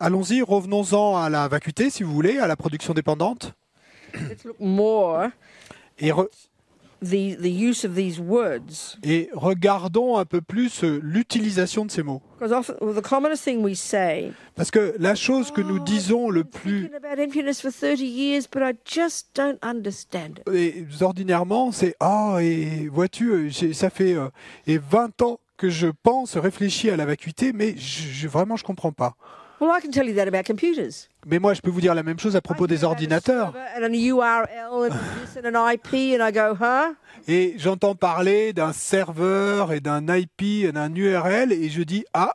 Allons-y, revenons-en à la vacuité, si vous voulez, à la production dépendante. Et et regardons un peu plus euh, l'utilisation de ces mots. Parce que la chose que nous oh, disons le plus ordinairement, c'est ah et vois-tu, euh, ça fait euh, et 20 ans que je pense, réfléchis à la vacuité, mais vraiment je, vraiment je comprends pas. Mais moi, je peux vous dire la même chose à propos des ordinateurs. Et j'entends parler d'un serveur et d'un IP, et d'un URL, et je dis, ah,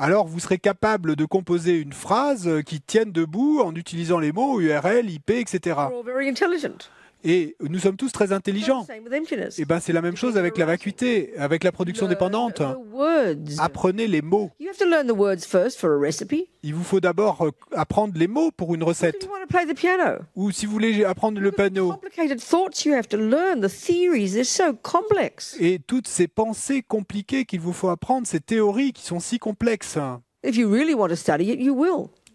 alors vous serez capable de composer une phrase euh, qui tienne debout en utilisant les mots URL, IP, etc. Et nous sommes tous très intelligents. Et eh ben c'est la même chose avec la vacuité, avec la production dépendante. Apprenez les mots. Il vous faut d'abord euh, apprendre les mots pour une recette. Ou si vous voulez apprendre le piano. Et toutes ces pensées compliquées qu'il vous faut apprendre, ces théories qui sont si complexes.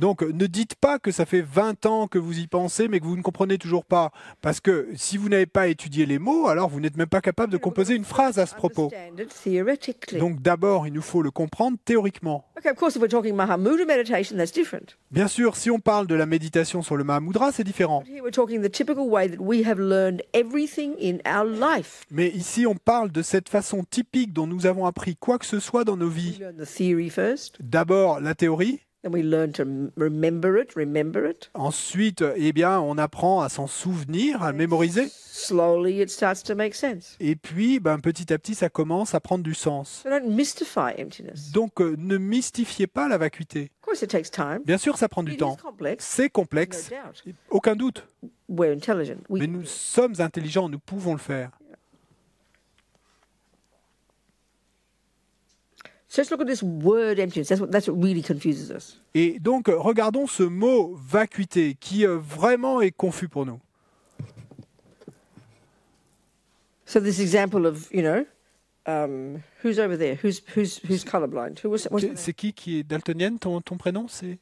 Donc ne dites pas que ça fait 20 ans que vous y pensez mais que vous ne comprenez toujours pas. Parce que si vous n'avez pas étudié les mots, alors vous n'êtes même pas capable de composer une phrase à ce propos. Donc d'abord, il nous faut le comprendre théoriquement. Bien sûr, si on parle de la méditation sur le Mahamudra, c'est différent. Mais ici, on parle de cette façon typique dont nous avons appris quoi que ce soit dans nos vies. D'abord, la théorie. Ensuite, eh bien, on apprend à s'en souvenir, à mémoriser. Slowly it starts to make sense. Et puis, ben, petit à petit, ça commence à prendre du sens. Donc, euh, ne mystifiez pas la vacuité. Bien sûr, ça prend du temps. C'est complexe, aucun doute. Mais nous sommes intelligents, nous pouvons le faire. So look at this word emptiness. That's that's what really confuses us. Et donc, regardons ce mot vacuité qui euh, vraiment est confus pour nous. So this example of, you know, um, who's over there? Who's, who's, who's colorblind? Who was, was C'est qui qui est daltonienne Ton, ton prénom, c'est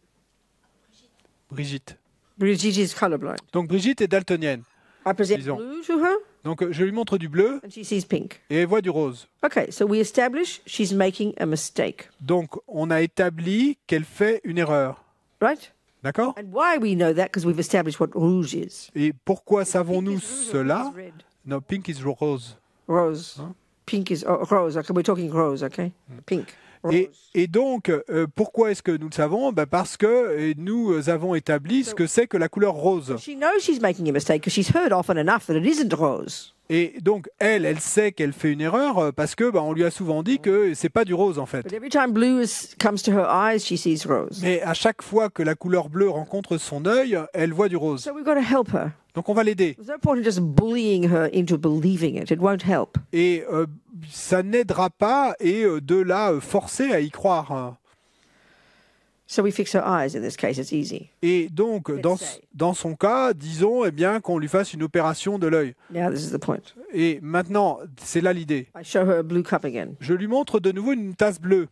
Brigitte. Brigitte is colorblind. Donc Brigitte est daltonienne. I present blue to her. Donc euh, je lui montre du bleu and she sees pink. et elle du rose. Okay, so we establish she's making a mistake. Donc on a établi qu'elle fait une erreur. Right? D'accord And why we know that because we've established what rouge is. Et pourquoi savons-nous cela Non, pink is rose. Rose. Hein? Pink is oh, rose. Okay, we're talking rose, okay? Hmm. Pink. Et, donc, euh, pourquoi est-ce que nous le savons ben, Parce que nous euh, avons établi ce que c'est que la couleur rose. Et donc, elle, elle sait qu'elle fait une erreur euh, parce que ben, on lui a souvent dit que c'est pas du rose en fait. Mais à chaque fois que la couleur bleue rencontre son œil, elle voit du rose. Donc on va l'aider. Et euh, ça n'aidera pas et euh, de la euh, forcer à y croire. Et donc, dans, dans, son cas, disons eh bien, qu'on lui fasse une opération de l'œil. Et maintenant, c'est là l'idée. Je lui montre de nouveau une tasse bleue.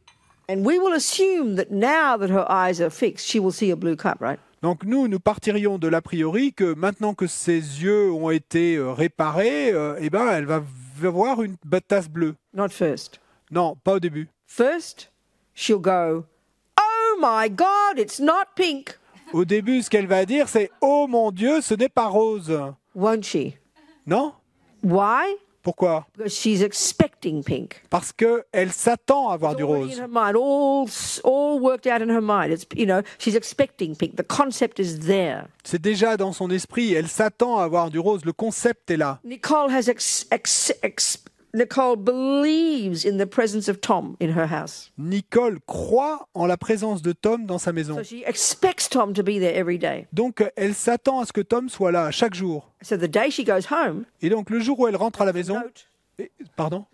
And we will assume that now that her eyes are fixed, she will see a blue cup, right? Donc nous, nous partirions de l'a priori que maintenant que ses yeux ont été euh, réparés, euh, eh ben, elle va voir une tasse bleue. first. Non, pas au début. First, she'll go, Oh my God, it's not pink. Au début, ce qu'elle va dire, c'est Oh mon Dieu, ce n'est pas rose. Won't she? Non? Why? Pourquoi Parce qu'elle s'attend à avoir du rose. C'est déjà dans son esprit, elle s'attend à avoir du rose, le concept est là. Nicole croit en la présence de Tom dans sa maison. Donc elle s'attend à ce que Tom soit là chaque jour. Et donc le jour où elle rentre à la maison. Pardon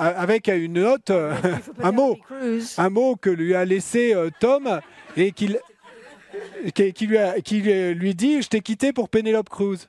Avec euh, une note, euh, un mot, un mot que lui a laissé euh, Tom et qu'il qui, lui, a, qui lui dit je t'ai quitté pour Penelope Cruz.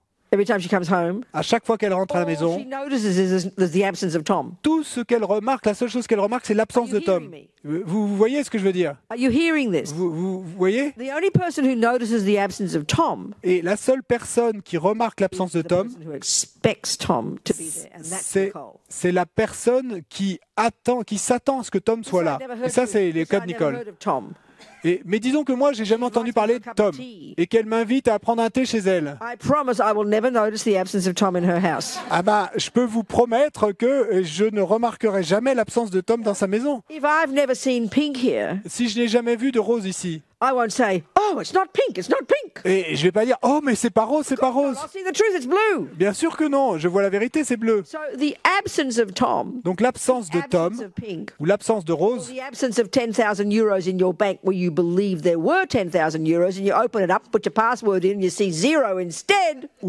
à chaque fois qu'elle rentre à la maison, tout ce qu'elle remarque, la seule chose qu'elle remarque, c'est l'absence de Tom. Vous, voyez ce que je veux dire Vous, voyez Et la seule personne qui remarque l'absence de Tom, c'est la personne qui attend, qui s'attend à ce que Tom soit là. Et ça, c'est les cas de Nicole mais disons que moi, j'ai jamais entendu parler de Tom et qu'elle m'invite à prendre un thé chez elle. Ah bah, je peux vous promettre que je ne remarquerai jamais l'absence de Tom dans sa maison. Si je n'ai jamais vu de rose ici, I dirai say, oh, it's not pink, it's pas pink. Et je vais pas dire oh mais c'est pas rose, c'est pas rose. Bien sûr que non, je vois la vérité, c'est bleu. Donc l'absence de Tom ou l'absence de rose. Ou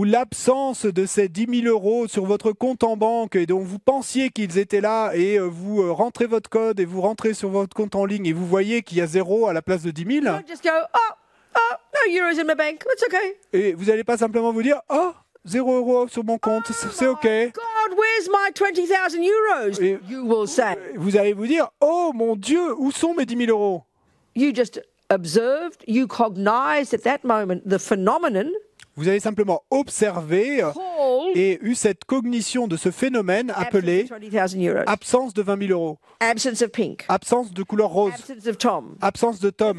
l'absence de ces 10 000 euros sur votre compte en banque et dont vous pensiez qu'ils étaient là et euh, vous euh, rentrez votre code et vous rentrez sur votre compte en ligne et vous voyez qu'il y a zéro à la place de 10 000. Ah, et vous n'allez pas simplement vous dire, oh, ah, 0 euros sur mon compte, oh c'est OK. my euros? you will say. Vous allez vous dire, oh mon Dieu, où sont mes 10 000 euros? You just observed, you cognized at that moment the phenomenon. Vous avez simplement observé euh, et eu cette cognition de ce phénomène appelé absence de 20 000 euros, absence de couleur rose, absence de Tom. Absence de Tom.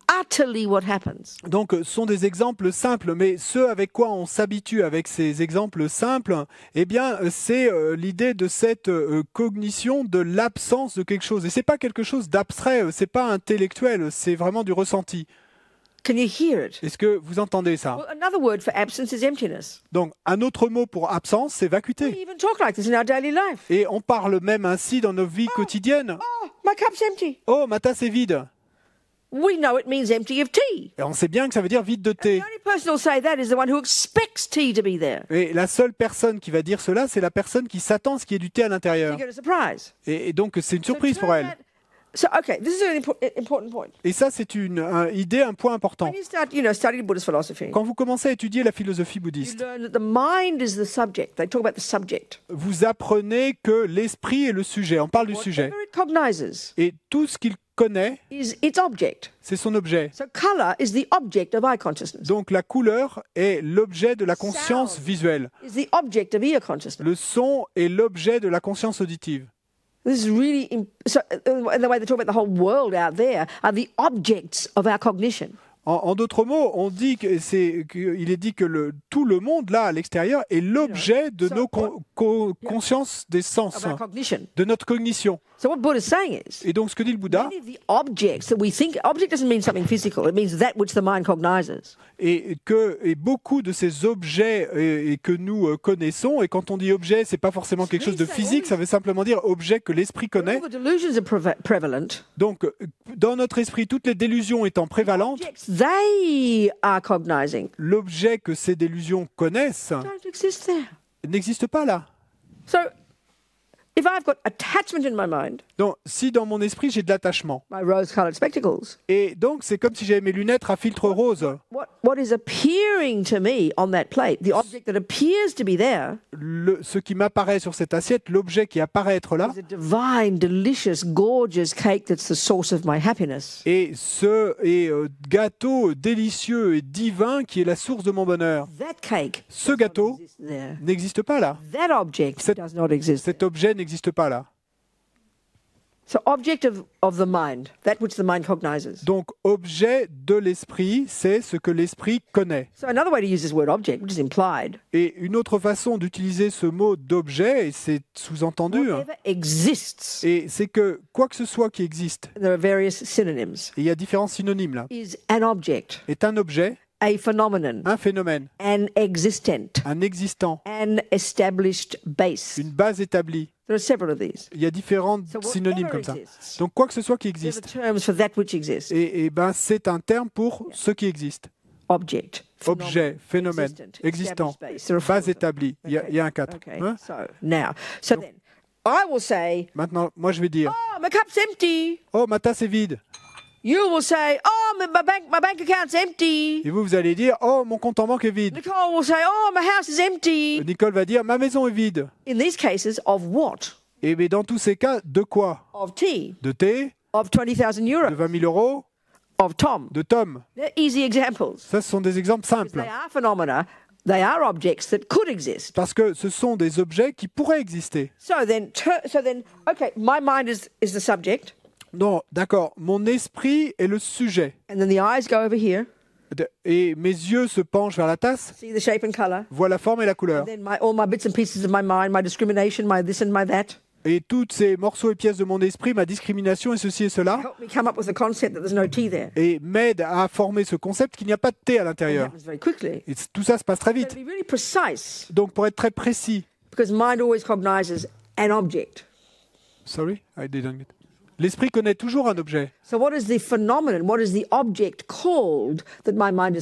Donc, ce sont des exemples simples, mais ce avec quoi on s'habitue avec ces exemples simples, eh bien, c'est euh, l'idée de cette euh, cognition de l'absence de quelque chose. Et c'est pas quelque chose d'abstrait, euh, c'est pas intellectuel, c'est vraiment du ressenti. Est-ce que vous entendez ça Donc, un autre mot pour absence, c'est vacuité. Et on parle même ainsi dans nos vies ah, quotidiennes. Ah, oh, ma tasse est vide. Et on sait bien que ça veut dire vide de thé. Et la seule personne qui va dire cela, c'est la personne qui s'attend à ce qu'il y ait du thé à l'intérieur. Et, donc c'est une surprise pour elle. Et ça, c'est une idée, un point important. Quand vous commencez à étudier la philosophie bouddhiste, vous apprenez que l'esprit est le sujet. On parle du sujet. et tout ce qu'il connaît, c'est son objet. Donc la couleur est l'objet de la conscience visuelle. Le son est l'objet de la conscience auditive. En, d'autres mots, on dit que c'est, qu'il est dit que le, tout le monde, là, à l'extérieur, est l'objet de nos consciences des sens, de notre cognition. Et donc, ce que dit le Bouddha, et que et beaucoup de ces objets et, que nous euh, connaissons, et quand on dit objet, ce n'est pas forcément quelque chose de physique, ça veut simplement dire objet que l'esprit connaît. Donc, euh, dans notre esprit, toutes les délusions étant prévalentes, l'objet que ces délusions connaissent n'existe pas là. If I've got attachment in my mind, donc, si dans mon esprit j'ai de l'attachement, my rose-colored spectacles, et donc c'est comme si j'avais mes lunettes à filtre rose. What, is appearing to me on that plate, the object that appears to be there, le, ce qui m'apparaît sur cette assiette, l'objet qui apparaît être là, is a divine, delicious, gorgeous cake that's the source of my happiness. Et ce et, euh, gâteau délicieux et divin qui est la source de mon bonheur. That cake ce gâteau n'existe pas là. That object does not exist cet objet n'existe pas là. Donc objet de l'esprit, c'est ce que l'esprit connaît. Et une autre façon d'utiliser ce mot d'objet, et c'est sous-entendu. Hein. Et c'est que quoi que ce soit qui existe. There Il y a différents synonymes là. object. Est un objet. un phénomène, un existant, une base établie, il y a différents synonymes comme ça. Donc quoi que ce soit qui existe. Et, ben c'est un terme pour ce qui existe. Objet, phénomène, existant, base établie. Il y, a, il un 4. Hein? maintenant, moi je vais dire Oh, oh ma tasse est vide. You will say, oh, my bank, my bank account's empty. Et vous, vous allez dire, oh, mon compte en banque est vide. Nicole will say, oh, my house is empty. Euh, Nicole va dire, ma maison est vide. In these cases, of what? Et eh bien, dans tous ces cas, de quoi? Of tea. De thé. Of 20, euros. De 20 000 euros. Of Tom. De Tom. They're easy examples. Ça, ce sont des exemples simples. They are phenomena. They are objects that could exist. Parce que ce sont des objets qui pourraient exister. So then, so then, okay, my mind is, is the subject. Non, d'accord. Mon esprit est le sujet. et mes yeux se penchent vers la tasse, voient la forme et la couleur. Et tous ces morceaux et pièces de mon esprit, ma discrimination et ceci et cela, et m'aident à former ce concept qu'il n'y a pas de thé à l'intérieur. tout ça se passe très vite. Donc pour être très précis, sorry, I didn't get- L'esprit connaît toujours un objet. So what what is is the the object called that my mind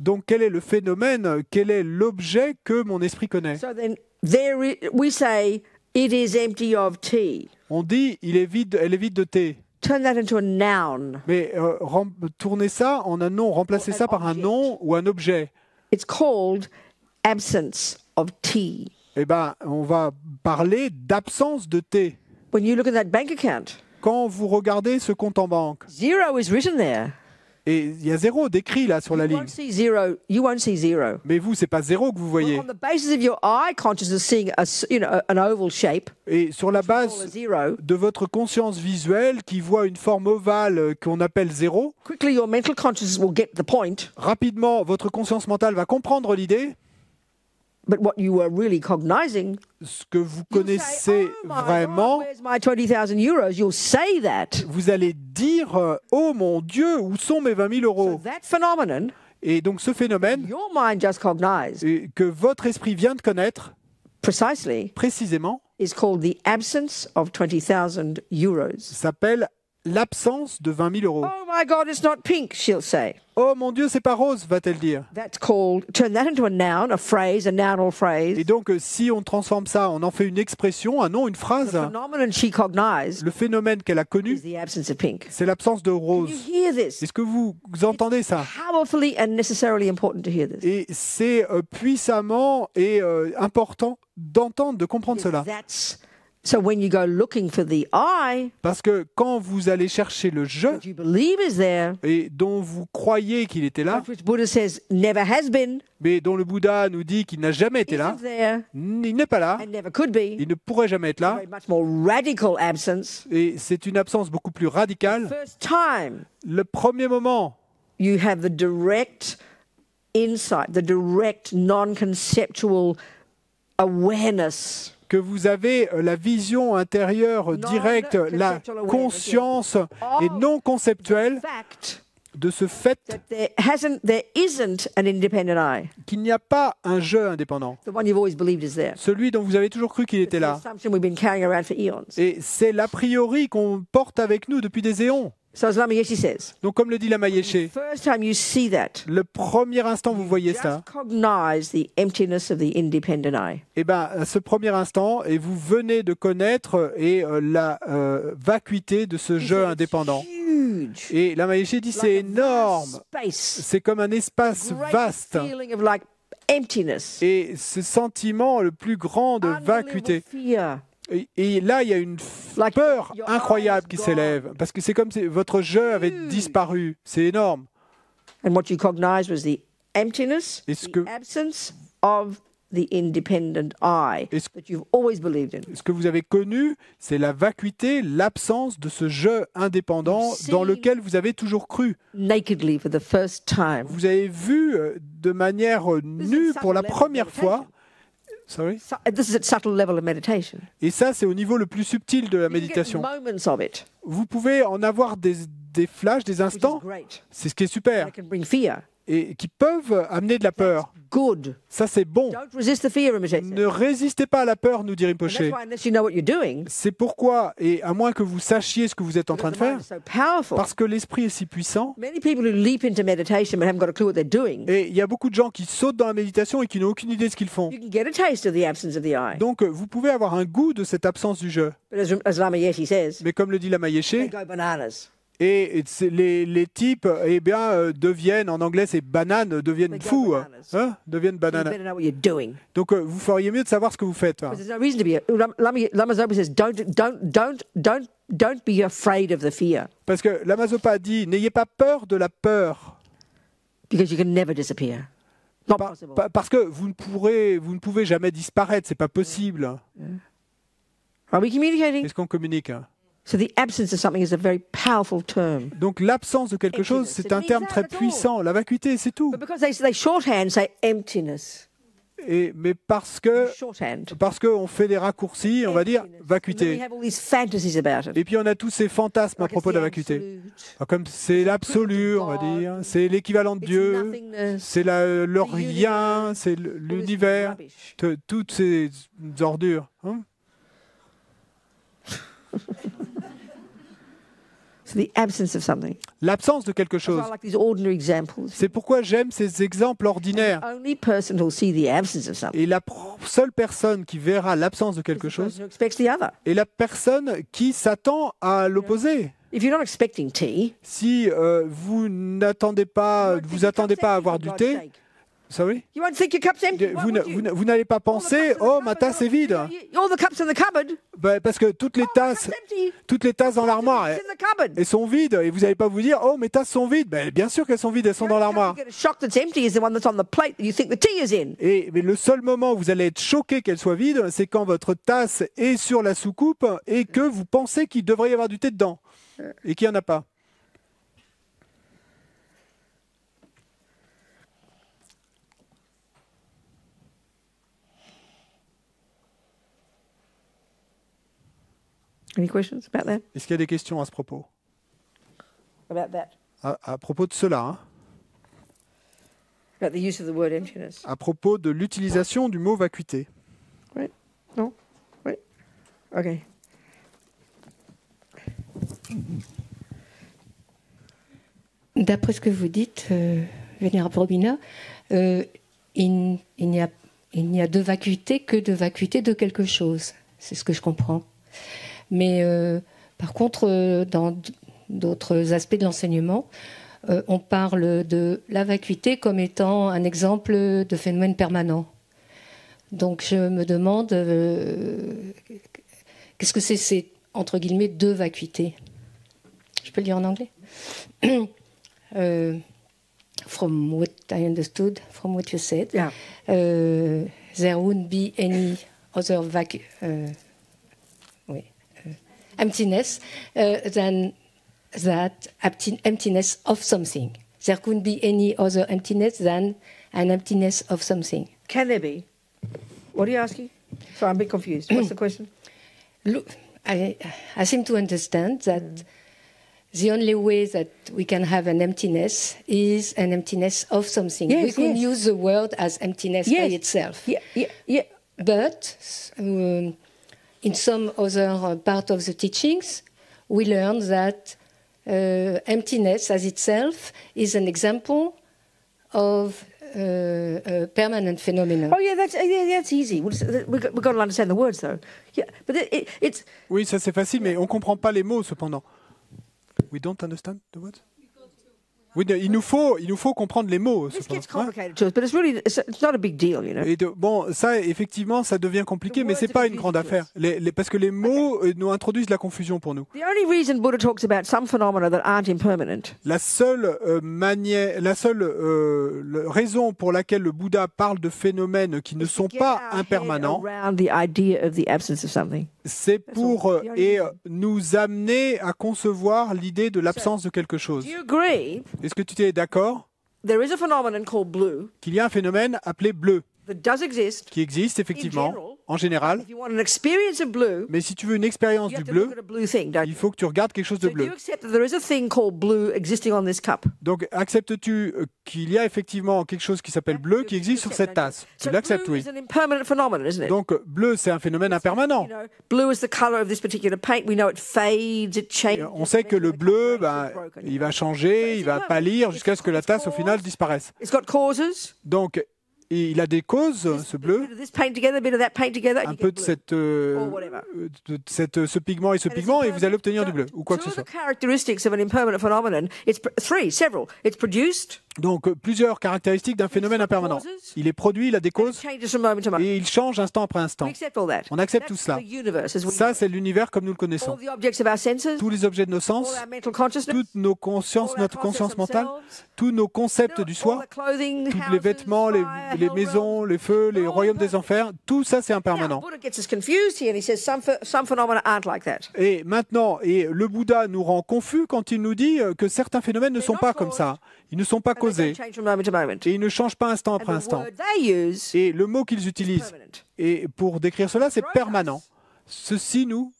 Donc quel est le phénomène, quel est l'objet que mon esprit connaît On dit il est vide, elle est vide de thé. Turn that into a noun. Mais euh, rem- tournez ça en un nom, remplacer ça par object. un nom ou un objet. It's called absence of tea. Eh ben, on va parler d'absence de thé. When you look at that bank account quand vous regardez ce compte en banque. Et il y a zéro décrit là sur la ligne. Mais vous, c'est pas zéro que vous voyez. Et sur la base de votre conscience visuelle qui voit une forme ovale euh, qu'on appelle zéro. Rapidement, votre conscience mentale va comprendre l'idée. But what you were really cognizing, ce que vous connaissez oh vraiment, God, euros? You'll say that. vous allez dire euh, Oh mon Dieu, où sont mes 20 000 euros so Et donc ce phénomène que votre esprit vient de connaître, precisely, précisément, s'appelle l'absence de 20 000 euros. Oh, oh mon Dieu, c'est pas rose, va-t-elle dire. Et donc, euh, si on transforme ça, on en fait une expression, un nom, une phrase. le phénomène qu'elle a connu, c'est l'absence de rose. Est-ce que vous, entendez ça Et c'est euh, puissamment et euh, important d'entendre, de comprendre cela. So when you go looking for the I, Parce que quand vous allez chercher le je et dont vous croyez qu'il était là, says never has been, mais dont le Bouddha nous dit qu'il n'a jamais été là, il n'est pas là, il ne pourrait jamais être là, radical absence, et c'est une absence beaucoup plus radicale. Le premier moment, you have the direct insight, the direct non-conceptual awareness que vous avez euh, la vision intérieure directe, la conscience et non conceptuelle oh, de ce fait qu'il n'y a pas un jeu indépendant, celui dont vous avez toujours cru qu'il était là. Et c'est l'a priori qu'on porte avec nous depuis des éons. Donc, comme le dit la Yeshe, le premier instant vous voyez ça, et eh bien ce premier instant, et vous venez de connaître et euh, la euh, vacuité de ce jeu indépendant. Et la Yeshe dit c'est énorme, c'est comme un espace vaste et ce sentiment le plus grand de vacuité, et, là, il y a une peur incroyable qui s'élève, parce que c'est comme si votre jeu hmm. avait disparu. C'est énorme. Et ce que... vous avez connu, c'est la vacuité, l'absence de ce jeu indépendant dans lequel vous avez toujours cru. Vous avez vu euh, de manière euh, nue pour la première fois et ça, c'est au niveau le plus subtil de la méditation. Vous pouvez en avoir des, des flashs, des instants. C'est ce qui est super et qui peuvent amener de la peur. Ça, c'est bon. ne résistez pas à la peur, nous dit Rinpoche. c'est pourquoi, et à moins que vous sachiez ce que vous êtes en train de faire, parce que l'esprit est si puissant, et il y a beaucoup de gens qui sautent dans la méditation et qui n'ont aucune idée de ce qu'ils font. Donc, vous pouvez avoir un goût de cette absence du jeu. Mais comme le dit Lama Yeshe, et les, les types eh bien, euh, deviennent, en anglais c'est banane, deviennent fous, hein. hein, deviennent Donc euh, vous feriez mieux de savoir ce que vous faites. Parce que Lamazopa dit, n'ayez pas peur de la peur. parce que vous ne, pourrez, vous ne pouvez jamais disparaître, c'est pas possible. Est-ce qu'on communique hein? Donc l'absence de quelque chose, c'est un terme très puissant. La vacuité, c'est tout. mais parce que parce qu'on fait des raccourcis, on va dire vacuité. Et puis on a tous ces fantasmes à propos de la vacuité. Comme c'est l'absolu, on va dire, c'est l'équivalent de Dieu, euh, c'est le rien, c'est l'univers, toutes ces ordures. Hein L'absence de quelque chose. C'est pourquoi j'aime ces exemples ordinaires. Et la seule personne qui verra l'absence de quelque chose est la personne qui s'attend à l'opposé. si euh, vous n'attendez pas, vous attendez pas à avoir du thé, vous n'allez pas penser, oh, ma tasse est vide. Bah, parce que toutes les tasses, toutes les tasses dans l'armoire, elles, sont vides. Et vous n'allez pas vous dire, oh, mes tasses sont vides. Bah, bien sûr qu'elles sont vides, elles sont dans l'armoire. Et mais le seul moment où vous allez être choqué qu'elles soient vides, c'est quand votre tasse est sur la soucoupe et que vous pensez qu'il devrait y avoir du thé dedans et qu'il n'y en a pas. Est-ce qu'il y a des questions à ce propos? À, propos de cela. Hein. À propos de l'utilisation du mot vacuité. Oui. Non. Oui. Ok. D'après ce que vous dites, euh, Vénérable euh, il, n'y a il n'y a de vacuité que de vacuité de quelque chose. C'est ce que je comprends. Mais euh, par contre, euh, dans d'autres aspects de l'enseignement, euh, on parle de la vacuité comme étant un exemple de phénomène permanent. Donc je me demande qu'est-ce que c'est ces entre guillemets deux vacuités. Je peux le dire en anglais. from what I understood, from what you said, there wouldn't be any other vacu... emptiness uh, than that emptiness of something. There couldn't be any other emptiness than an emptiness of something. Can there be? What are you asking? Sorry, I'm a bit confused. What's the question? Look, I, I seem to understand that mm. the only way that we can have an emptiness is an emptiness of something. Yes, we can yes. use the word as emptiness yes. by itself. Yeah, yeah, yeah. But. Um, in some other uh, part of the teachings, we learn that uh, emptiness as itself is an example of uh, permanent phenomena. Oh yeah, that's, uh, yeah, that's easy. Uh, we've got to understand the words though. Yeah, but it, it's. Oui, ça c'est facile, mais on comprend pas les mots cependant. We don't understand the words. Oui, il nous faut, il nous faut comprendre les mots. bon, ça, effectivement, ça devient compliqué, mais c'est pas une grande affaire, les, parce que les mots euh, nous introduisent la confusion pour nous. La seule euh, manière, la seule euh, raison pour laquelle le Bouddha parle de phénomènes qui ne sont pas impermanents c'est pour euh, et euh, nous amener à concevoir l'idée de l'absence de quelque chose. Est-ce que tu es d'accord qu'il y a un phénomène appelé bleu qui existe effectivement en général. Mais si tu veux une expérience du bleu, il faut que tu regardes quelque chose de bleu. Donc acceptes-tu euh, qu'il y a effectivement quelque chose qui s'appelle bleu qui existe sur cette tasse Tu l'acceptes, oui. Donc bleu, c'est un phénomène impermanent. On sait que le bleu, bah, il va changer, il va pâlir jusqu'à ce que la tasse au final disparaisse. Donc et il a des causes, ce bleu. Un peu de, cette, euh, euh, de cette, euh, ce pigment et ce pigment, et vous allez obtenir du bleu, ou quoi que ce soit. Donc, plusieurs caractéristiques d'un phénomène impermanent. Il est produit, il a des causes, et il change instant après instant. On accepte tout cela. Ça, c'est l'univers comme nous le connaissons. Tous les objets de nos sens, toutes nos consciences, notre conscience mentale, tous nos concepts du soi, tous les vêtements, les les maisons, les feux, les royaumes des enfers, tout ça c'est impermanent. Et maintenant, et le Bouddha nous rend confus quand il nous dit euh, que certains phénomènes ne sont pas comme ça. Ils ne sont pas causés. Et ils ne changent pas instant après instant. Et le mot qu'ils utilisent et pour décrire cela, c'est permanent. Ceci nous.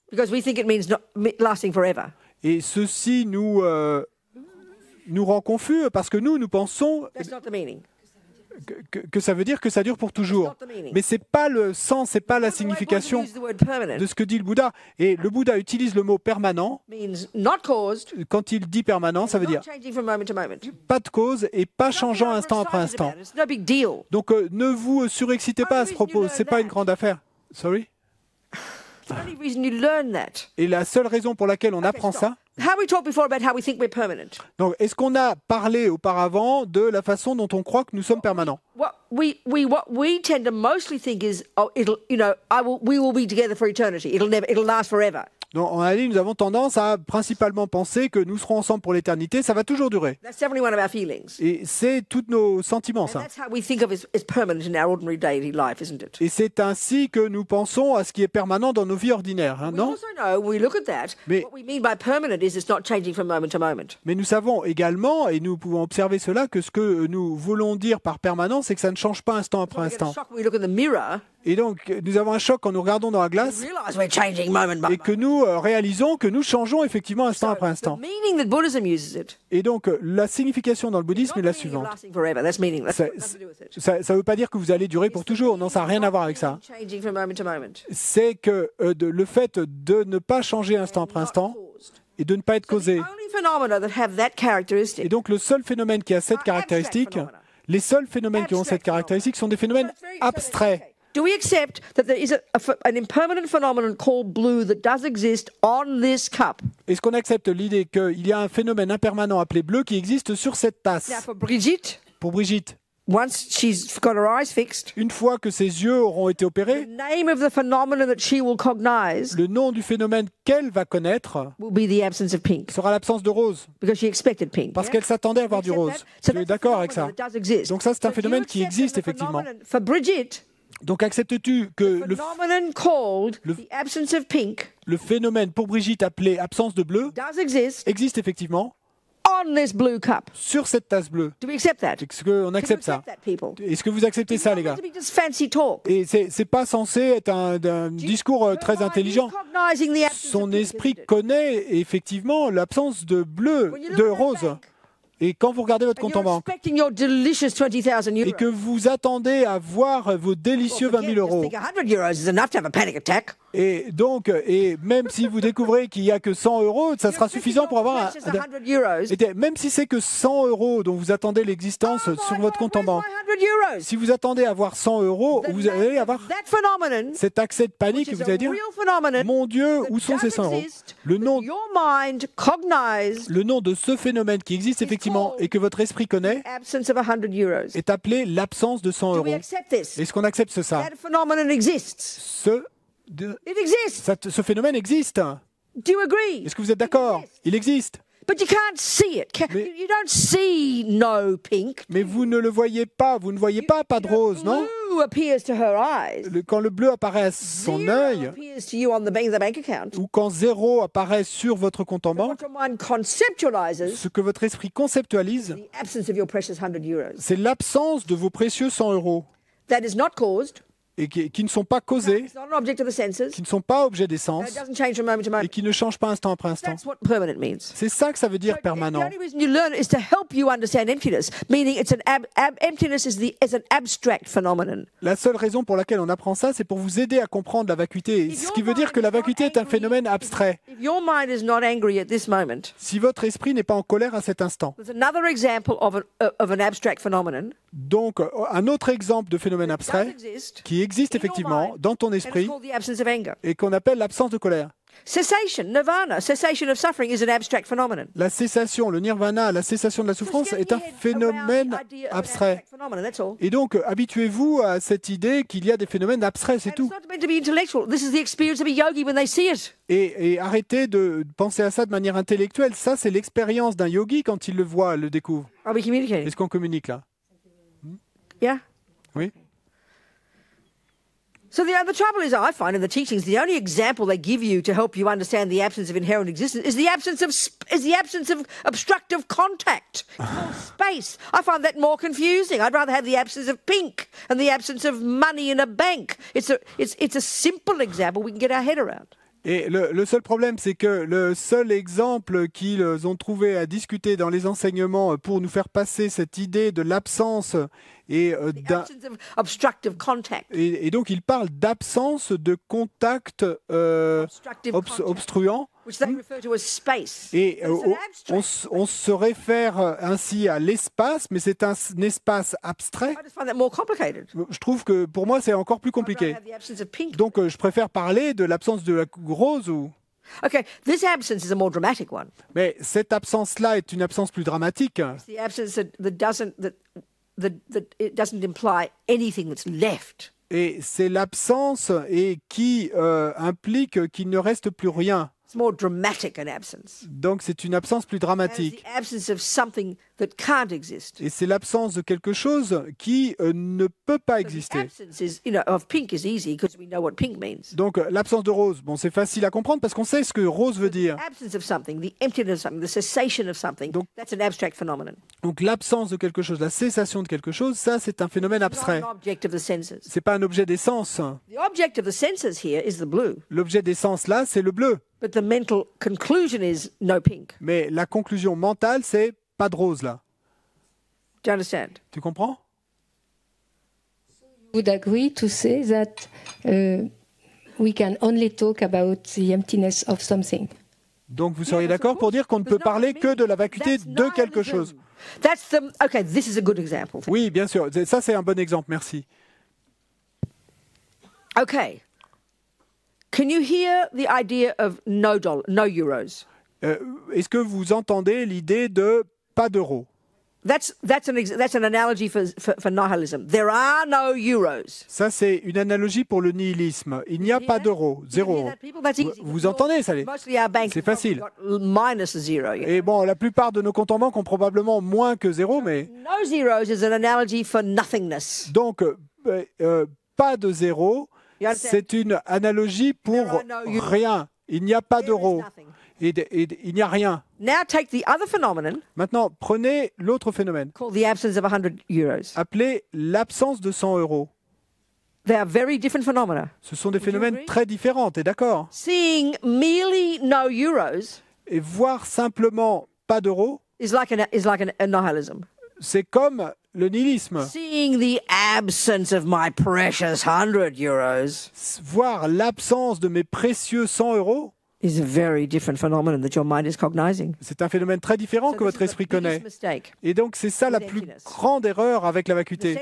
Et ceci nous, euh, nous rend confus parce que nous, nous pensons que, ça veut dire que ça dure pour toujours. Mais c'est pas le sens, c'est pas la signification de ce que dit le Bouddha. Et le Bouddha utilise le mot permanent. Quand il dit permanent, ça veut dire pas de cause et pas changeant instant après instant. Donc euh, ne vous surexcitez pas à ce propos, c'est pas une grande affaire. Sorry. Et la seule raison pour laquelle on apprend ça, donc, est-ce qu'on a parlé auparavant de la façon dont on croit que nous sommes permanents what we en nous avons tendance à principalement penser que nous serons ensemble pour l'éternité, ça va toujours durer. Et c'est tous nos sentiments, ça. Et c'est ainsi que nous pensons à ce qui est permanent dans nos vies ordinaires, non? Mais nous savons également, et nous pouvons observer cela, que ce que nous voulons dire par permanence, c'est que ça ne change pas instant après instant. Et donc, nous avons un choc quand nous regardons dans la glace et que nous euh, réalisons que nous changeons effectivement instant après instant. Et donc, euh, la signification dans le bouddhisme est la suivante. Ça ne veut pas dire que vous allez durer pour toujours. Non, ça n'a rien à voir avec ça. C'est que euh, le fait de ne pas changer instant après instant et de ne pas être causé. Et donc, le seul phénomène qui a cette caractéristique, les seuls phénomènes qui ont cette caractéristique sont des phénomènes abstraits. Do we accept that there is an impermanent called that does exist on this Est-ce qu'on accepte l'idée qu'il y a un phénomène impermanent appelé bleu qui existe sur cette tasse? pour Brigitte, une fois que ses yeux auront été opérés, le nom du phénomène qu'elle va connaître sera l'absence de rose. parce qu'elle s'attendait à voir du rose. tu es d'accord avec ça Donc ça, c'est un phénomène qui existe effectivement. donc acceptes-tu que le, phénomène pour Brigitte appelé absence de bleu existe effectivement sur cette tasse bleue. Est-ce qu'on accepte ça? Est-ce que vous acceptez ça, les gars? Et c'est pas censé être un, un discours euh, très intelligent. Son esprit connaît effectivement l'absence de bleu, de rose. Et quand vous regardez votre compte en banque et que vous attendez à voir vos délicieux 20 000 euros, et donc, et même si vous découvrez qu'il n'y a que 100 euros, ça sera suffisant pour avoir un. même si c'est que 100 euros dont vous attendez l'existence oh sur votre compte en banque, si vous attendez à avoir 100 euros, vous allez avoir cet accès de panique et vous allez dire Mon Dieu, où sont ces 100 euros le nom, le nom de ce phénomène qui existe effectivement et que votre esprit connaît est appelé l'absence de 100 euros. Est-ce qu'on accepte ça Ce ce phénomène existe. Est-ce que vous êtes d'accord Il existe. Mais... vous ne le voyez pas. Vous ne voyez pas pas de rose, non quand le bleu apparaît à son œil, ou quand zéro apparaît sur votre compte en banque, ce que votre esprit conceptualise, c'est l'absence de vos précieux 100 euros et qui, ne sont pas causés, qui ne sont pas objets des sens, et qui ne changent pas instant après instant. C'est ça que ça veut dire permanent. La seule raison pour laquelle on apprend ça, c'est pour vous aider à comprendre la vacuité, ce qui veut dire que la vacuité est un phénomène abstrait. Si votre esprit n'est pas en colère à cet instant. Donc, un autre exemple de phénomène abstrait qui existe existe effectivement dans ton esprit et qu'on appelle l'absence de colère. La cessation, le nirvana, la cessation de la souffrance est un phénomène abstrait. Et donc, habituez-vous à cette idée qu'il y a des phénomènes abstraits, c'est tout. Et, arrêtez de penser à ça de manière intellectuelle. Ça, c'est l'expérience d'un yogi quand il le voit, le découvre. Est-ce qu'on communique là hmm? Oui So the, uh, the trouble is, I find in the teachings, the only example they give you to help you understand the absence of inherent existence is the absence of is the absence of obstructive contact. space. I find that more confusing. I'd rather have the absence of pink and the absence of money in a bank. It's a it's it's a simple example we can get our head around. Et le, seul problème, c'est que le seul exemple qu'ils ont trouvé à discuter dans les enseignements pour nous faire passer cette idée de l'absence euh, et, et, donc il parle d'absence de contact obstruant. Et on, se réfère euh, ainsi à l'espace, mais c'est un, espace abstrait. Euh, je trouve que pour moi, c'est encore plus compliqué. Donc, je préfère parler de l'absence de la rose ou. Mais cette absence-là est une absence plus dramatique. C'est absence et c'est l'absence et qui euh, implique qu'il ne reste plus rien. Donc c'est une absence plus dramatique. Et c'est l'absence de quelque chose qui euh, ne peut pas exister. Donc euh, l'absence de rose, bon, c'est facile à comprendre parce qu'on sait ce que rose veut dire. Donc, l'absence de quelque chose, la cessation de quelque chose, ça c'est un phénomène abstrait. C'est pas un objet des sens. L'objet des sens là, c'est le bleu. Mais la conclusion mentale, c'est pas de rose là. Do you understand? Tu comprends? would agree to say that uh, we can only talk about the emptiness of something. Donc vous seriez d'accord pour dire qu'on ne peut parler que de la vacuité de quelque chose. That's the, okay, this is a good example. Oui, bien sûr. Ça, c'est un bon exemple. Merci. Okay. Can you hear the idea of no, no euros? Euh, est-ce que vous entendez l'idée de pas d'euros. Ça, c'est une analogie pour le nihilisme. Il n'y a pas d'euros, zéro. Vous, entendez, ça C'est facile. Et bon, la plupart de nos comptes en banque ont probablement moins que zéro, mais... No is an analogy for nothingness. Donc, euh, euh, pas de zéro, c'est une analogie pour rien. Il n'y a pas d'euros et, il n'y a rien. Maintenant, prenez l'autre phénomène, Appelez l'absence de 100 euros. Ce sont des phénomènes très différents, et d'accord Et voir simplement pas d'euros, c'est comme le nihilisme. Voir l'absence de mes précieux 100 euros, c'est un phénomène très différent que votre esprit connaît. Et donc, c'est ça la plus grande erreur avec la vacuité.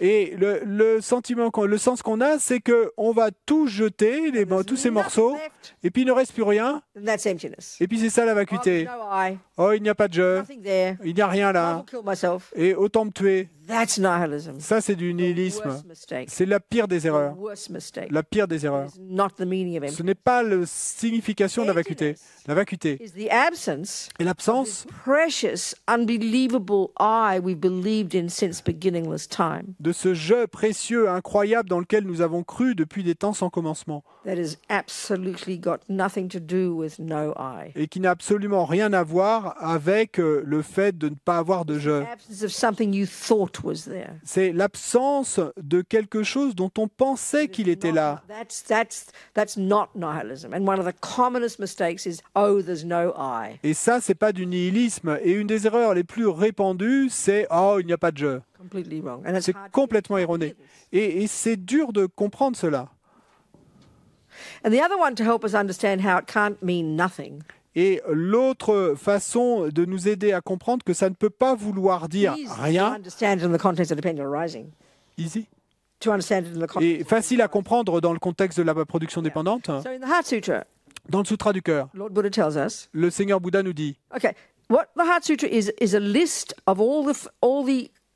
Et le, sentiment, le sens qu'on a, c'est qu'on va tout jeter, les, tous ces morceaux, et puis il ne reste plus rien. Et puis c'est ça la vacuité. Oh, oh il n'y a pas de jeu. Il n'y a rien là. Et autant me tuer. Ça, c'est du nihilisme. C'est la pire des erreurs. La pire des erreurs. Ce n'est pas la signification de la vacuité. La vacuité est l'absence de ce jeu précieux, incroyable dans lequel nous avons cru depuis des temps sans commencement. Et qui n'a absolument rien à voir avec euh, le fait de ne pas avoir de je. C'est l'absence de quelque chose dont on pensait qu'il était là. Et ça, c'est pas du nihilisme. Et une des erreurs les plus répandues, c'est oh, il n'y a pas de je. C'est complètement erroné. Et, et c'est dur de comprendre cela. And the other one to help us understand how it can't mean nothing. Et l'autre façon de nous aider à comprendre que ça ne peut pas vouloir dire rien. Easy. facile à comprendre dans le contexte de la production dépendante. dans le Sutra du cœur, le Seigneur Bouddha nous dit. Okay. What the Heart Sutra is is a list of all the all the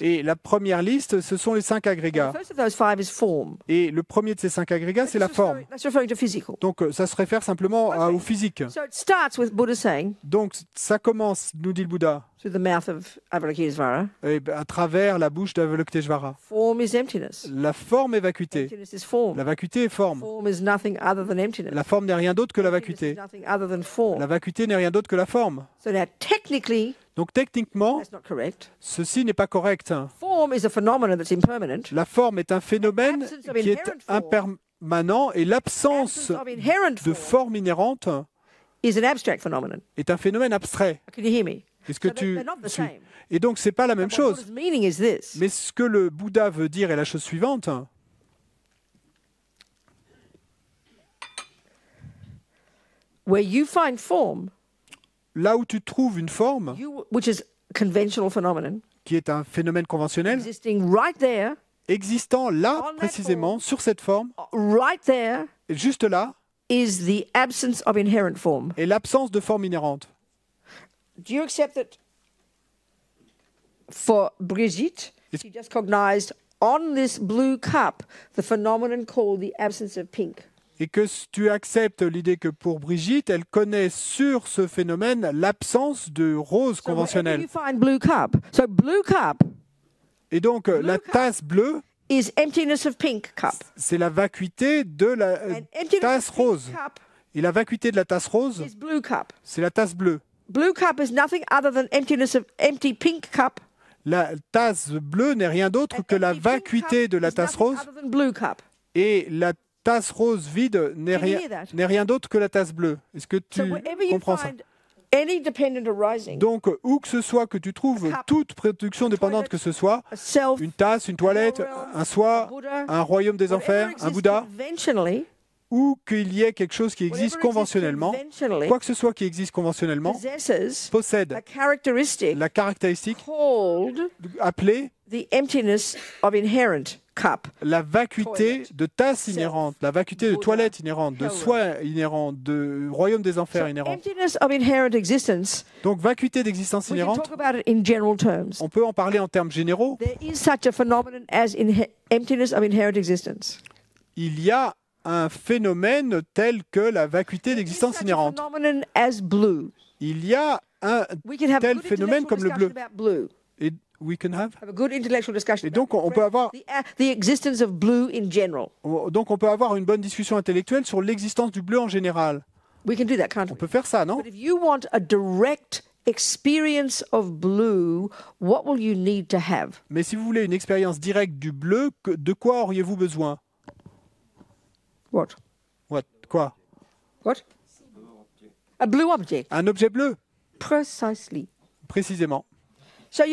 Et la première liste, ce sont les cinq agrégats. Et le premier de ces cinq agrégats, c'est la forme. Donc euh, ça se réfère simplement euh, au physique. Donc ça commence, nous dit le Bouddha, ben, à travers la bouche d'Avalokiteshvara. La forme est vacuité. La vacuité est forme. La forme n'est rien d'autre que la vacuité. La vacuité n'est rien d'autre que la forme. So techniquement, donc techniquement, ceci n'est pas correct. Hein. La forme est un phénomène qui est impermanent et l'absence de forme inhérente est un phénomène abstrait. Est-ce que tu, Et donc, ce n'est pas la même chose. Mais ce que le Bouddha veut dire est la chose suivante. Where you find form, là où tu trouves une forme, qui est un phénomène conventionnel, existant là précisément, sur cette forme, juste là, est l'absence de forme inhérente. for Brigitte, she just cognized on this blue cup the phenomenon called the absence of pink et que tu acceptes l'idée que pour Brigitte, elle connaît sur ce phénomène l'absence de rose conventionnelle. Et donc, euh, la tasse bleue, c'est la vacuité de la euh, tasse rose. Et la vacuité de la tasse rose, c'est la tasse bleue. La tasse bleue n'est rien d'autre que la vacuité de la tasse rose. Et la tasse rose vide n'est rien, rien d'autre que la tasse bleue. Est-ce que tu comprends ça donc, où que ce soit que tu trouves, toute production dépendante que ce soit, une tasse, une toilette, un soie, un royaume des enfers, un Bouddha, ou qu'il y ait quelque chose qui existe conventionnellement, quoi que ce soit qui existe conventionnellement, possède la caractéristique appelée la vacuité de tasse inhérente, la vacuité de toilette inhérente, de soi inhérents, de royaume des enfers inhérent. Donc vacuité d'existence inhérente, on peut en parler en termes généraux. Il y a un phénomène tel que la vacuité d'existence inhérente. Il y a un tel phénomène comme le bleu. Et we can have. have a good intellectual discussion Et donc on peut avoir the, uh, the existence of blue in general. Donc on peut avoir une bonne discussion intellectuelle sur l'existence du bleu en général. We can do that, can't on peut faire ça, non But if you want a direct experience of blue, what will you need to have? Mais si vous voulez une expérience directe du bleu, que, de quoi auriez-vous besoin What? What quoi What A blue object. Un objet bleu. Precisely. Précisément. So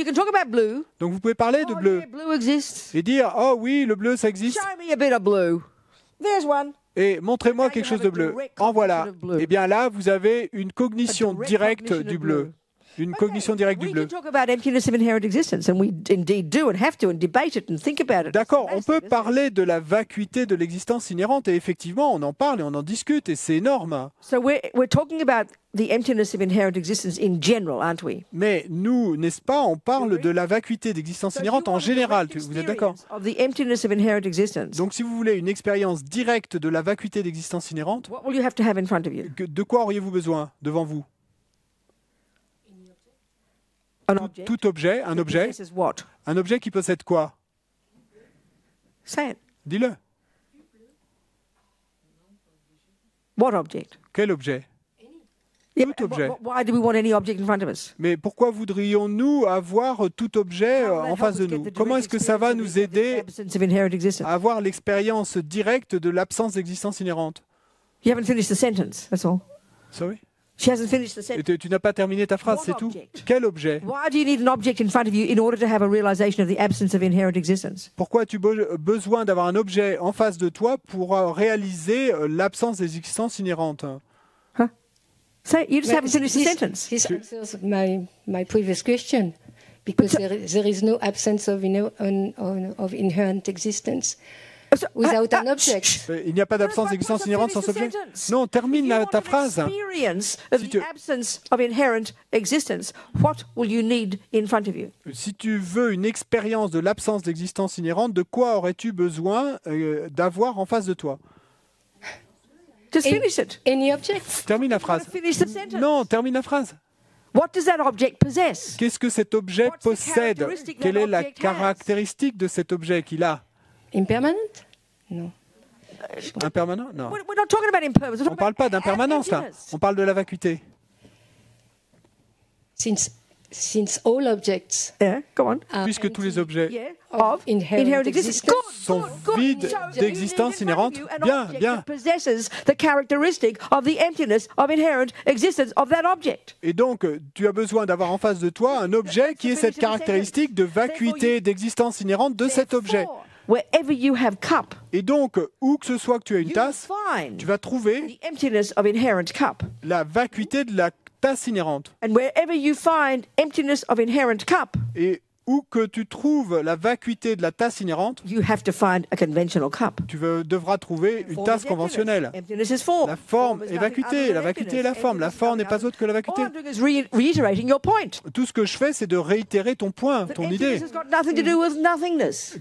Donc vous pouvez parler de oh, bleu et dire Oh oui, le bleu, ça existe. Et montrez-moi quelque chose de bleu. En voilà. Et eh bien là, vous avez une cognition directe du bleu. Une cognition directe du bleu. D'accord, on peut parler de la vacuité de l'existence inhérente et effectivement, on en parle et on en discute et c'est énorme. Mais nous, n'est-ce pas, on parle de la vacuité d'existence inhérente en général. Vous êtes d'accord Donc, si vous voulez une expérience directe de la vacuité d'existence inhérente, de quoi auriez-vous besoin devant vous tout objet, un objet. Un objet qui possède quoi Dis-le. Quel objet tout objet. Mais pourquoi voudrions-nous avoir tout objet euh, en face de nous Comment est-ce que ça va nous aider à avoir l'expérience directe de l'absence d'existence inhérente Sorry She hasn't finished the sentence. Tu, tu n'as pas terminé ta phrase, c'est tout. Quel objet Why do you need an object in front of you in order to have a realization of the absence of inherent existence? Pourquoi as-tu be- euh, besoin d'avoir un objet en face de toi pour euh, réaliser euh, l'absence des existences inhérentes So you just haven't finished the sentence. This answers my, my previous question because there, there is no absence of, ino- on- on- of inherent existence. Ah, ah, Il n'y a pas d'absence d'existence inhérente sans objet. Non, termine ta phrase. Si tu... veux une expérience de l'absence d'existence inhérente, de quoi aurais-tu besoin euh, d'avoir en face de toi? Termine la phrase. Non, termine la phrase. Qu'est-ce que cet objet possède Quelle est la caractéristique de cet objet qu'il a non. Impermanent Non. On ne parle pas d'impermanence là. On parle de la vacuité. Since, all objects on. Puisque tous les objets of inherent existence sont vides d'existence inhérente, bien, bien. Et donc, euh, tu as besoin d'avoir en face de toi un objet qui ait cette caractéristique de vacuité d'existence inhérente de cet objet. Wherever you have cup, et donc, où que ce soit que tu aies une tasse, tu vas trouver the emptiness of inherent cup. la vacuité de la tasse inhérente. And wherever you find emptiness of inherent cup, et ou que tu trouves la vacuité de la tasse inhérente, tu devras trouver une tasse conventionnelle. La forme est vacuité, la vacuité est la forme, la forme n'est pas autre que la vacuité. Tout ce que je fais, c'est de réitérer ton point, ton idée.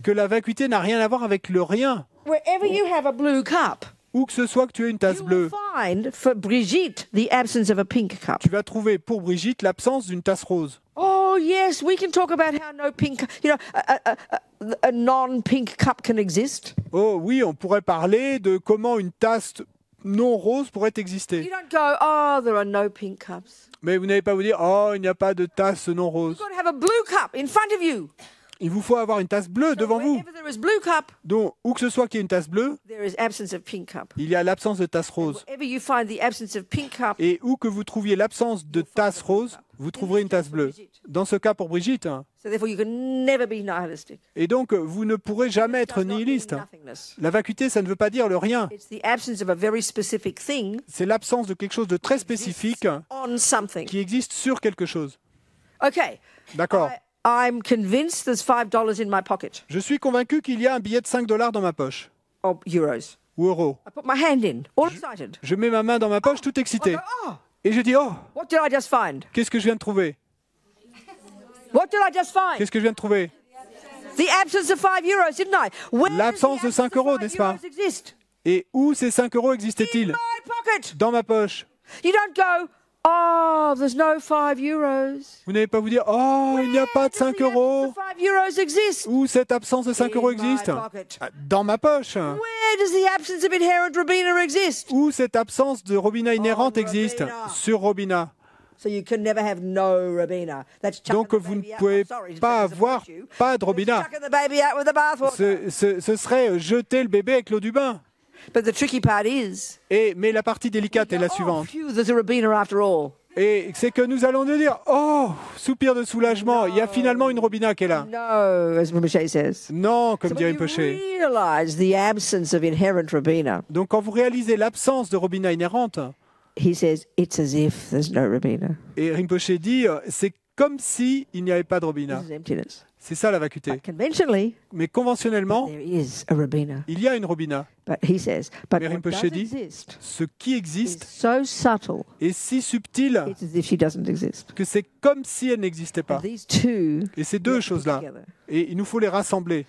Que la vacuité n'a rien à voir avec le rien. Wherever you have a blue cup, où que ce soit que tu aies une tasse bleue. Tu vas trouver pour Brigitte l'absence d'une tasse rose. Oh yes, we can talk about how no pink, you know, a, non-pink cup can exist. Oh oui, on pourrait parler de comment une tasse non rose pourrait exister. Oh, Mais vous n'allez pas vous dire, oh, il n'y a pas de tasse non rose. You've got have a blue cup in front of you. Il vous faut avoir une tasse bleue devant vous. Donc, où que ce soit qu'il y ait une tasse bleue, il y a l'absence de tasse rose. Et où que vous trouviez l'absence de tasse rose, vous trouverez une tasse bleue. Dans ce cas, pour Brigitte. Hein. Et donc, vous ne pourrez jamais être nihiliste. La vacuité, ça ne veut pas dire le rien. C'est l'absence de quelque chose de très spécifique qui existe sur quelque chose. D'accord. Je suis convaincu qu'il y a un billet de 5 dollars dans ma poche. Oh, Ou euros. Je mets ma main dans ma poche, tout excité. Oh, oh! Et je dis, oh, qu'est-ce que je viens de trouver Qu'est-ce que je viens de trouver L'absence de 5 euros, n'est-ce pas Et où ces 5 euros existaient-ils Dans ma poche. You don't go, Oh, Vous n'allez pas vous dire Oh, il n'y a pas de 5 euros. Où cette absence de 5 euros existe ah, Dans ma poche. Où cette absence de Robina oh, inhérente existe Sur Robina. Donc vous ne pouvez pas avoir pas de Robina. Ce, ce serait jeter le bébé avec l'eau du bain mais la partie délicate est la oh, suivante. Et c'est que nous allons nous dire Oh, soupir de soulagement, il y a finalement une Robina qui est là. Non, comme dit Donc quand vous réalisez l'absence de Robina inhérente, il et Rinpoche dit euh, C'est comme si n'y avait pas de Robina. C'est ça la vacuité. Mais conventionnellement, il y a une robina. Mais Rinpoche dit, ce qui existe est si subtil que c'est comme si elle n'existait pas. Et ces deux choses-là, et il nous faut les rassembler.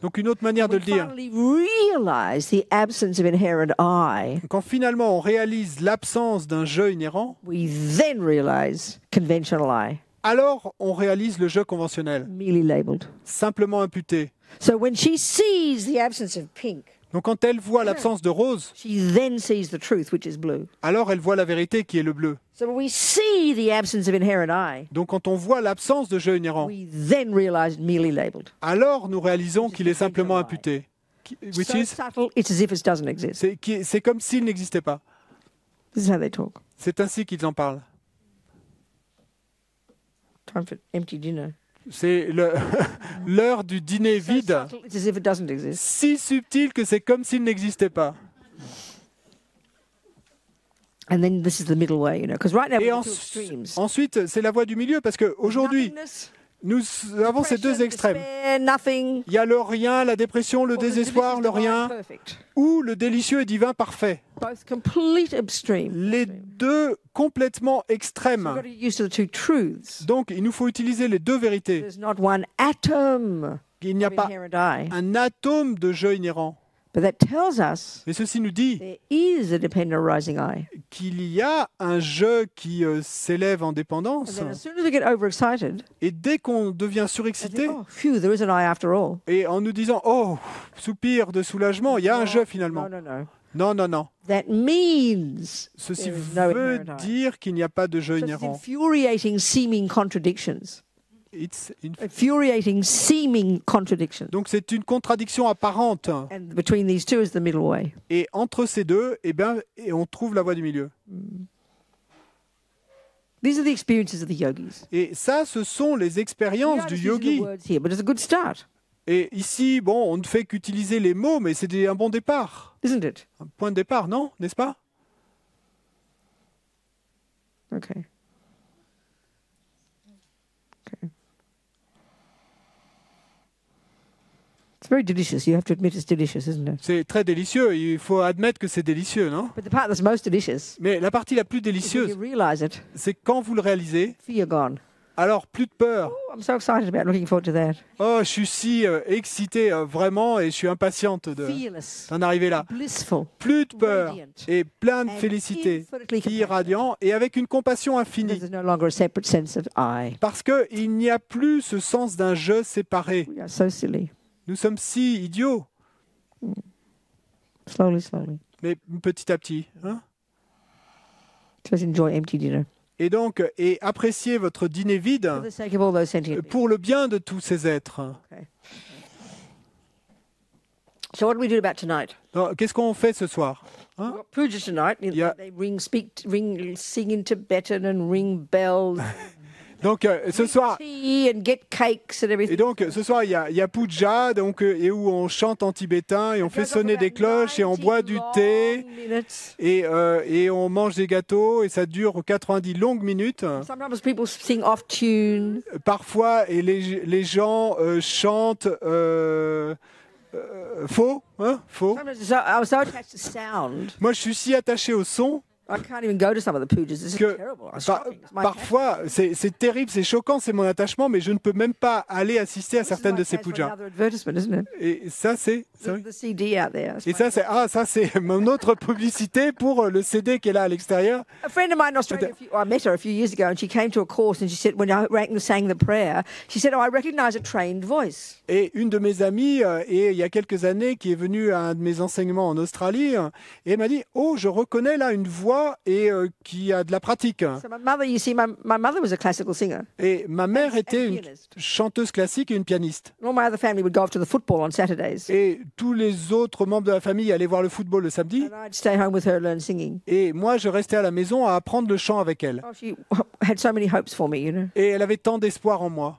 Donc une autre manière de le dire, quand finalement on réalise l'absence d'un jeu inhérent, alors on réalise le jeu conventionnel. Simplement imputé. donc quand elle voit l'absence de rose, alors elle voit la vérité qui est le bleu. donc quand on voit l'absence de jeu inhérent, alors nous réalisons qu'il est simplement imputé. C'est comme s'il n'existait pas. C'est ainsi qu'ils en parlent empty C'est l'heure du dîner vide. Si subtil que c'est comme s'il n'existait pas. Et ensuite, c'est la voie du milieu parce que aujourd'hui, nous avons ces deux extrêmes. Il y a le rien, la dépression, le désespoir, le rien, ou le délicieux et divin parfait. Les deux complètement extrêmes. Donc il nous faut utiliser les deux vérités. Il n'y a pas un atome de jeu inhérent. Mais ceci nous dit qu'il y a un jeu qui euh, s'élève en dépendance. Et dès qu'on devient surexcité, oh, et en nous disant Oh, soupir de soulagement, il y a un jeu oh, finalement. Non, non, non. Ceci veut dire qu'il n'y a pas de jeu inhérent. Donc c'est une contradiction apparente. Et entre ces deux, eh bien, et on trouve la voie du milieu. Mm. Et ça, ce sont les expériences du yogi. Et ici, bon, on ne fait qu'utiliser les mots, mais c'est un bon départ. Un point de départ, non N'est-ce pas okay. C'est très délicieux. Il faut admettre que c'est délicieux, non? Mais la partie la plus délicieuse, c'est quand vous le réalisez. Alors, plus de peur. Oh, oh je suis si euh, excitée, euh, vraiment, et je suis impatiente de, d'en arriver là. plus de peur et plein de félicité, radiant et avec une compassion infinie. Parce qu'il n'y a plus ce sens d'un je séparé. Nous sommes si idiots. Mais petit à petit, hein? et donc et appréciez votre dîner vide pour le bien de tous ces êtres. Qu'est-ce qu'on fait ce soir hein? Donc ce soir. donc ce soir, il y a, y a Puja, donc, euh, et où on chante en tibétain, et on fait sonner des cloches, et on boit du thé, et, euh, et on mange des gâteaux, et ça dure 90 longues minutes. Parfois, et les, les gens euh, chantent. faux, hein, faux. Moi, je suis si attaché au son parfois, c'est terrible, c'est choquant, c'est mon attachement, mais je ne peux même pas aller assister à certaines de ces Pujas. Et ça, c'est. Et ça, c'est. Ah, ça, c'est mon autre publicité pour euh, le CD qui est là à l'extérieur. Et une de mes amies, euh, et il y a quelques années, qui est venue à un de mes enseignements en Australie, euh, et elle m'a dit, oh, je reconnais là une voix et euh, qui a de la pratique. Et ma mère était une chanteuse classique et une pianiste. Et tous les autres membres de la famille allaient voir le football le samedi. Et moi, je restais à la maison à apprendre le chant avec elle. Oh, et elle avait tant d'espoir en moi.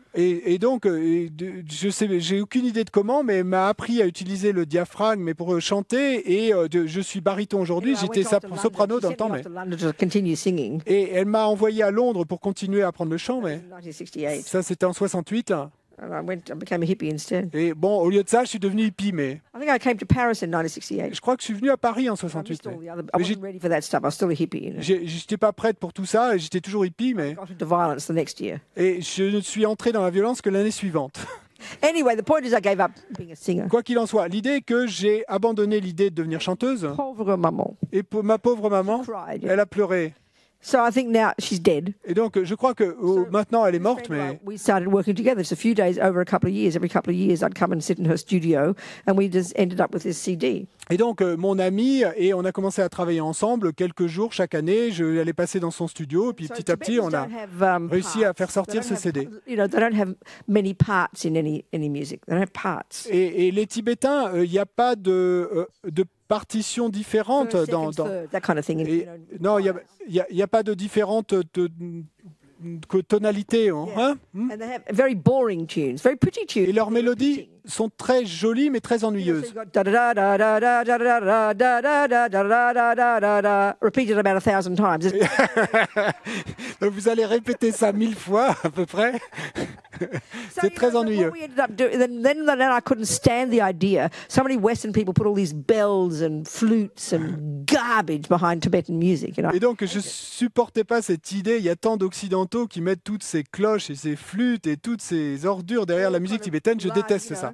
Et, donc, euh, je sais, j'ai aucune idée de comment, mais elle m'a appris à utiliser le diaphragme mais pour chanter. Et euh, je suis baryton aujourd'hui. Ah J'étais soprano dans temps, mais. Et elle m'a envoyé à Londres pour continuer à apprendre le chant, mais. Euh, ça, c'était en 68. Et bon, au lieu de ça, je suis devenu hippie, mais. I think I came to Paris in 1968. Je crois que je suis venu à Paris en 68. Je n'étais pas prête pour tout ça, et j'étais toujours hippie, mais. I got the next year. Et je ne suis entré dans la violence que l'année suivante. Anyway, the point is I gave up being a singer. Quoi qu'il en soit, l'idée est que j'ai abandonné l'idée de devenir chanteuse. Pauvre maman. Et ma pauvre maman, elle a pleuré. So I think now she's dead. Et donc, je crois que oh, so maintenant elle est morte, mais. We started working together. It's a few days over a couple of years. Every couple of years, I'd come and sit in her studio, and we just ended up with this CD. Et donc, euh, mon ami et on a commencé à travailler ensemble quelques jours chaque année. Je allais passer dans son studio, puis so petit à petit, on a have, um, réussi à faire sortir ce CD. You know, they don't have many parts in any any music. They don't have parts. Et, et les Tibétains, il euh, n'y a pas de euh, de partitions différentes dans, dans... Et, non, il n'y a, a, pas de différentes de, tonalités. Hein? Et leurs mélodies sont très jolies mais très ennuyeuses. Donc vous allez répéter ça mille fois à peu près. C'est très ennuyeux. Et donc je supportais pas cette idée. Il y a tant d'occidentaux qui mettent toutes ces cloches et ces flûtes et toutes ces ordures derrière la musique tibétaine. Je déteste ça.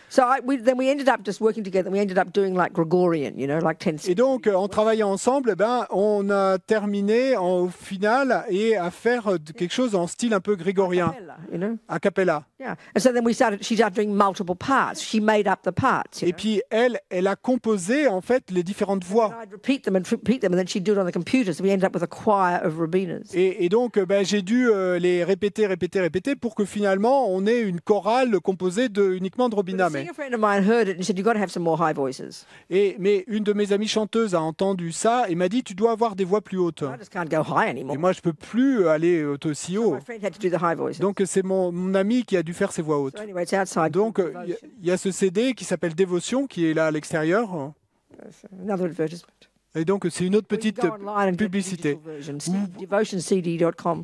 So I, we, then we ended up just working together. we ended up doing like Gregorian, you know, like 10 Et donc, en travaillant ensemble, eh ben, on a terminé en, au final et à faire euh, quelque chose en style un peu grégorien. You know? A cappella. Yeah. And so then we started, she started doing multiple parts. She made up the parts. et know? puis elle, elle a composé en fait les différentes voix. And I'd repeat them and repeat them and then she'd do it on the computer. So we ended up with a choir of rabinas. Et, et donc, eh ben, j'ai dû euh, les répéter, répéter, répéter pour que finalement on ait une chorale composée de, uniquement de robinas. Et, mais une de mes amies chanteuses a entendu ça et m'a dit Tu dois avoir des voix plus hautes. Et moi, je ne peux plus aller aussi euh, haut. Donc, c'est mon, mon, ami qui a dû faire ses voix hautes. Donc, euh, il y, y a ce CD qui s'appelle Dévotion qui est là à l'extérieur. Et donc, c'est une autre petite publicité.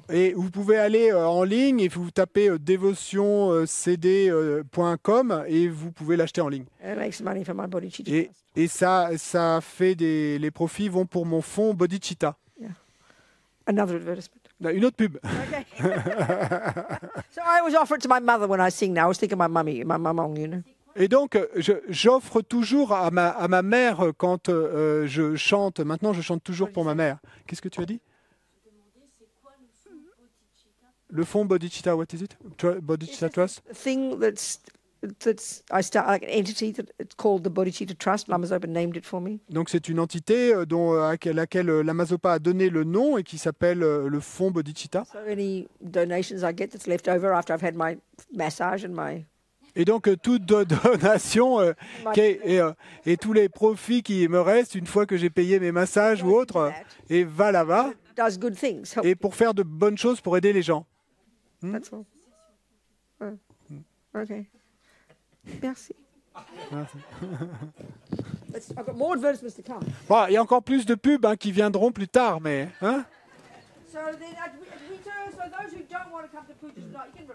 et vous pouvez aller euh, en ligne et vous tapez euh, DevotionCD.com et vous pouvez l'acheter en ligne. Et, ça, ça fait des. Les profits vont pour mon fonds Bodhicitta. une autre pub. so I was offered to my mother when I sing now. thinking my mummy, et donc, euh, j'offre toujours à ma, à ma, mère euh, quand euh, euh, je chante. Maintenant, je chante toujours pour ma mère. Qu'est-ce que tu as dit le fonds mm-hmm. Bodhicitta, what is it? Bodhicitta Trust? thing that's That's, I start like an entity that it's called the Bodhicitta Trust. L'Amazopa named it for me. Donc c'est une entité dont à laquelle Lama a donné le nom et qui s'appelle le Fonds Bodhicitta. So any donations I get that's left over after I've had my massage and my et donc, euh, toute donation euh, euh, et, tous les profits qui me restent une fois que j'ai payé mes massages ou autres, et va là-bas. Et pour faire de bonnes choses pour aider les gens. Hmm? Ah. Merci. il y a encore plus de pubs hein, qui viendront plus tard, mais. Hein? Uh,